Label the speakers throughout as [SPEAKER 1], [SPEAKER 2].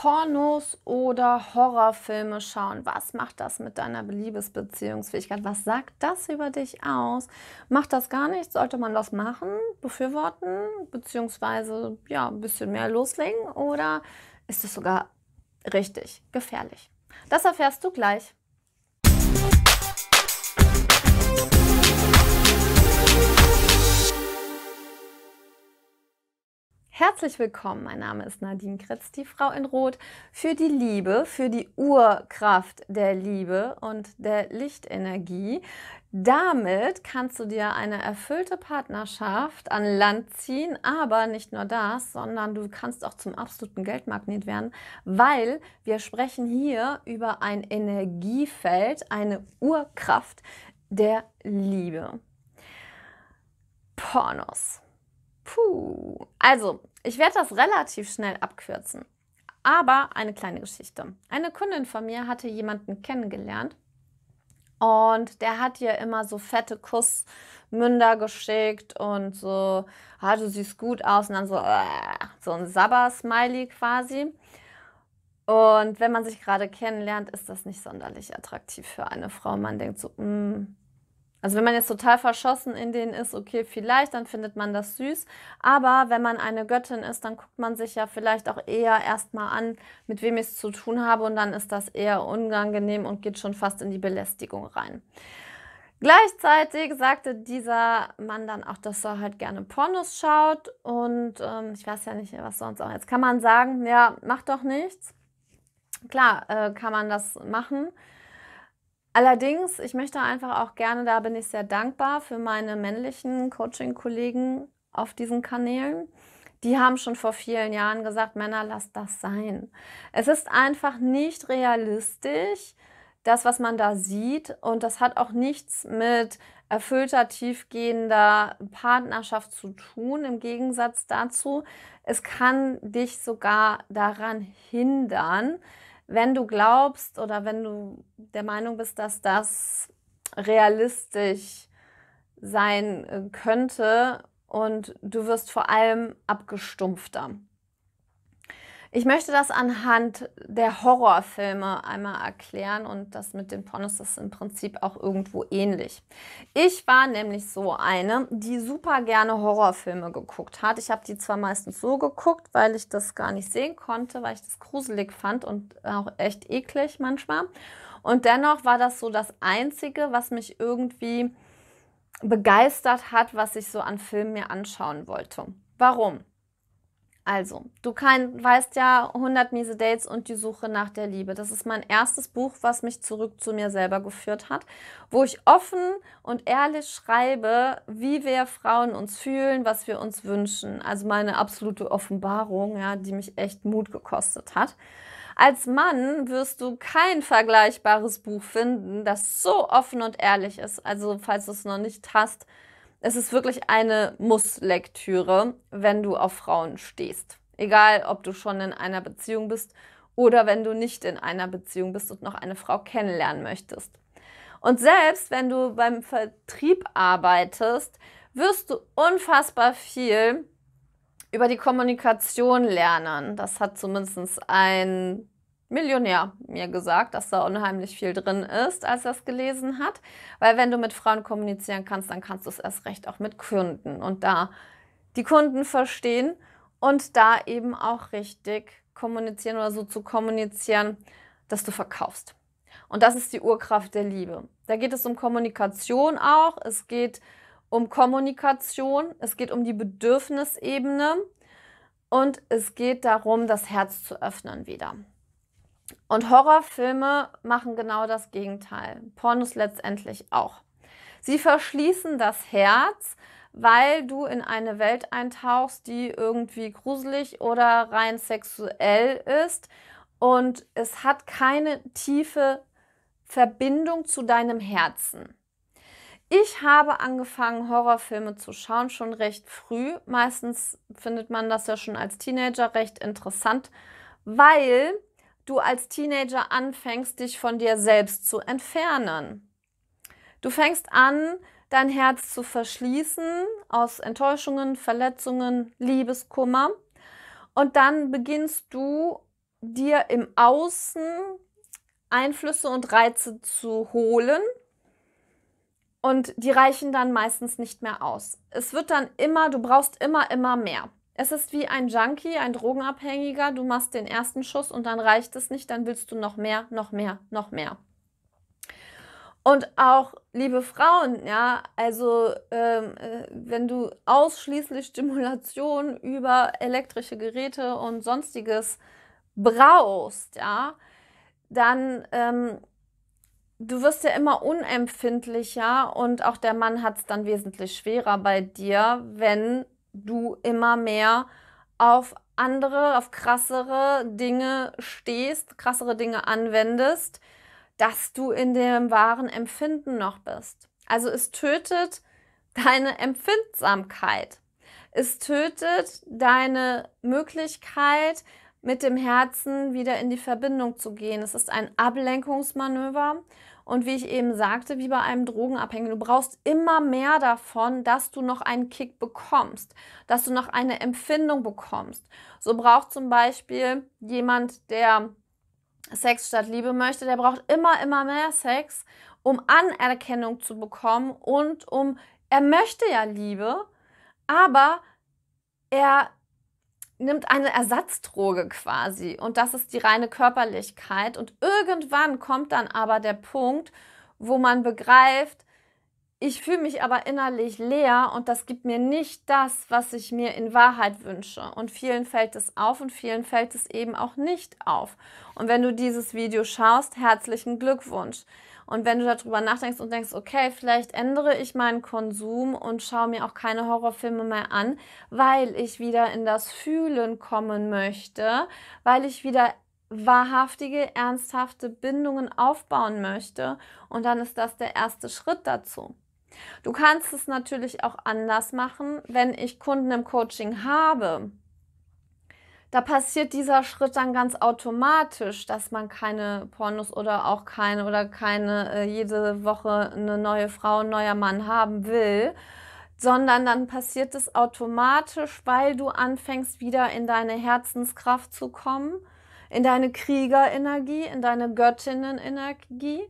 [SPEAKER 1] Pornos oder Horrorfilme schauen. Was macht das mit deiner Liebesbeziehungsfähigkeit? Was sagt das über dich aus? Macht das gar nichts? Sollte man das machen, befürworten, beziehungsweise ja, ein bisschen mehr loslegen? Oder ist es sogar richtig gefährlich? Das erfährst du gleich. Herzlich willkommen, mein Name ist Nadine Kretz, die Frau in Rot, für die Liebe, für die Urkraft der Liebe und der Lichtenergie. Damit kannst du dir eine erfüllte Partnerschaft an Land ziehen, aber nicht nur das, sondern du kannst auch zum absoluten Geldmagnet werden, weil wir sprechen hier über ein Energiefeld, eine Urkraft der Liebe. Pornos. Puh. Also, ich werde das relativ schnell abkürzen. Aber eine kleine Geschichte. Eine Kundin von mir hatte jemanden kennengelernt und der hat ihr immer so fette Kussmünder geschickt und so, ah, du siehst gut aus und dann so, ah, so ein Sabber-Smiley quasi. Und wenn man sich gerade kennenlernt, ist das nicht sonderlich attraktiv für eine Frau. Man denkt so, mh, mm, also wenn man jetzt total verschossen in den ist, okay, vielleicht, dann findet man das süß. Aber wenn man eine Göttin ist, dann guckt man sich ja vielleicht auch eher erstmal an, mit wem ich es zu tun habe. Und dann ist das eher unangenehm und geht schon fast in die Belästigung rein. Gleichzeitig sagte dieser Mann dann auch, dass er halt gerne Pornos schaut. Und ähm, ich weiß ja nicht, was sonst auch. Jetzt kann man sagen, ja, mach doch nichts. Klar äh, kann man das machen Allerdings, ich möchte einfach auch gerne, da bin ich sehr dankbar für meine männlichen Coaching-Kollegen auf diesen Kanälen. Die haben schon vor vielen Jahren gesagt, Männer, lasst das sein. Es ist einfach nicht realistisch, das, was man da sieht. Und das hat auch nichts mit erfüllter, tiefgehender Partnerschaft zu tun. Im Gegensatz dazu, es kann dich sogar daran hindern, wenn du glaubst oder wenn du der Meinung bist, dass das realistisch sein äh, könnte und du wirst vor allem abgestumpfter. Ich möchte das anhand der Horrorfilme einmal erklären und das mit den Pornos ist im Prinzip auch irgendwo ähnlich. Ich war nämlich so eine, die super gerne Horrorfilme geguckt hat. Ich habe die zwar meistens so geguckt, weil ich das gar nicht sehen konnte, weil ich das gruselig fand und auch echt eklig manchmal. Und dennoch war das so das Einzige, was mich irgendwie begeistert hat, was ich so an Filmen mir anschauen wollte. Warum? Also, du kann, weißt ja 100 miese Dates und die Suche nach der Liebe. Das ist mein erstes Buch, was mich zurück zu mir selber geführt hat, wo ich offen und ehrlich schreibe, wie wir Frauen uns fühlen, was wir uns wünschen. Also meine absolute Offenbarung, ja, die mich echt Mut gekostet hat. Als Mann wirst du kein vergleichbares Buch finden, das so offen und ehrlich ist. Also, falls du es noch nicht hast, es ist wirklich eine Muss-Lektüre, wenn du auf Frauen stehst. Egal, ob du schon in einer Beziehung bist oder wenn du nicht in einer Beziehung bist und noch eine Frau kennenlernen möchtest. Und selbst wenn du beim Vertrieb arbeitest, wirst du unfassbar viel über die Kommunikation lernen. Das hat zumindest ein Millionär mir gesagt, dass da unheimlich viel drin ist, als er es gelesen hat. Weil wenn du mit Frauen kommunizieren kannst, dann kannst du es erst recht auch mit Kunden und da die Kunden verstehen und da eben auch richtig kommunizieren oder so zu kommunizieren, dass du verkaufst. Und das ist die Urkraft der Liebe. Da geht es um Kommunikation auch, es geht um Kommunikation, es geht um die Bedürfnisebene und es geht darum, das Herz zu öffnen wieder. Und Horrorfilme machen genau das Gegenteil. Pornos letztendlich auch. Sie verschließen das Herz, weil du in eine Welt eintauchst, die irgendwie gruselig oder rein sexuell ist. Und es hat keine tiefe Verbindung zu deinem Herzen. Ich habe angefangen, Horrorfilme zu schauen, schon recht früh. Meistens findet man das ja schon als Teenager recht interessant, weil du als Teenager anfängst, dich von dir selbst zu entfernen. Du fängst an, dein Herz zu verschließen aus Enttäuschungen, Verletzungen, Liebeskummer. Und dann beginnst du dir im Außen Einflüsse und Reize zu holen. Und die reichen dann meistens nicht mehr aus. Es wird dann immer, du brauchst immer, immer mehr. Es ist wie ein Junkie, ein Drogenabhängiger. Du machst den ersten Schuss und dann reicht es nicht, dann willst du noch mehr, noch mehr, noch mehr. Und auch liebe Frauen, ja, also ähm, äh, wenn du ausschließlich Stimulation über elektrische Geräte und sonstiges brauchst, ja, dann ähm, du wirst ja immer unempfindlicher und auch der Mann hat es dann wesentlich schwerer bei dir, wenn du immer mehr auf andere, auf krassere Dinge stehst, krassere Dinge anwendest, dass du in dem wahren Empfinden noch bist. Also es tötet deine Empfindsamkeit. Es tötet deine Möglichkeit, mit dem Herzen wieder in die Verbindung zu gehen. Es ist ein Ablenkungsmanöver und wie ich eben sagte, wie bei einem Drogenabhängigen, du brauchst immer mehr davon, dass du noch einen Kick bekommst, dass du noch eine Empfindung bekommst. So braucht zum Beispiel jemand, der Sex statt Liebe möchte, der braucht immer, immer mehr Sex, um Anerkennung zu bekommen und um, er möchte ja Liebe, aber er nimmt eine Ersatzdroge quasi und das ist die reine Körperlichkeit und irgendwann kommt dann aber der Punkt, wo man begreift, ich fühle mich aber innerlich leer und das gibt mir nicht das, was ich mir in Wahrheit wünsche. Und vielen fällt es auf und vielen fällt es eben auch nicht auf. Und wenn du dieses Video schaust, herzlichen Glückwunsch. Und wenn du darüber nachdenkst und denkst, okay, vielleicht ändere ich meinen Konsum und schaue mir auch keine Horrorfilme mehr an, weil ich wieder in das Fühlen kommen möchte, weil ich wieder wahrhaftige, ernsthafte Bindungen aufbauen möchte. Und dann ist das der erste Schritt dazu. Du kannst es natürlich auch anders machen, wenn ich Kunden im Coaching habe. Da passiert dieser Schritt dann ganz automatisch, dass man keine Pornos oder auch keine oder keine äh, jede Woche eine neue Frau, ein neuer Mann haben will, sondern dann passiert es automatisch, weil du anfängst wieder in deine Herzenskraft zu kommen, in deine Kriegerenergie, in deine Göttinnenenergie.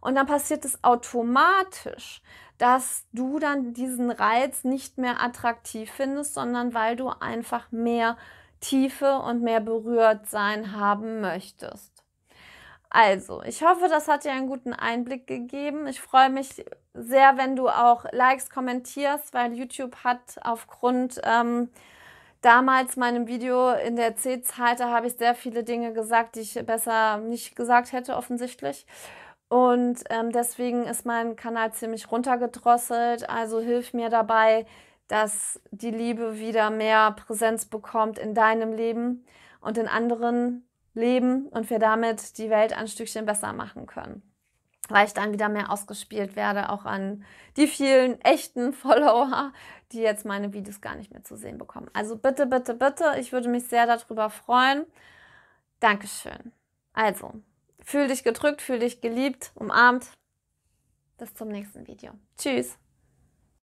[SPEAKER 1] Und dann passiert es automatisch, dass du dann diesen Reiz nicht mehr attraktiv findest, sondern weil du einfach mehr Tiefe und mehr Berührtsein haben möchtest. Also, ich hoffe, das hat dir einen guten Einblick gegeben. Ich freue mich sehr, wenn du auch Likes kommentierst, weil YouTube hat aufgrund ähm, damals meinem Video in der C-Zeit, da habe ich sehr viele Dinge gesagt, die ich besser nicht gesagt hätte, offensichtlich. Und ähm, deswegen ist mein Kanal ziemlich runtergedrosselt. Also hilf mir dabei, dass die Liebe wieder mehr Präsenz bekommt in deinem Leben und in anderen Leben und wir damit die Welt ein Stückchen besser machen können. Weil ich dann wieder mehr ausgespielt werde, auch an die vielen echten Follower, die jetzt meine Videos gar nicht mehr zu sehen bekommen. Also bitte, bitte, bitte, ich würde mich sehr darüber freuen. Dankeschön. Also, Fühl dich gedrückt, fühl dich geliebt, umarmt. Bis zum nächsten Video. Tschüss.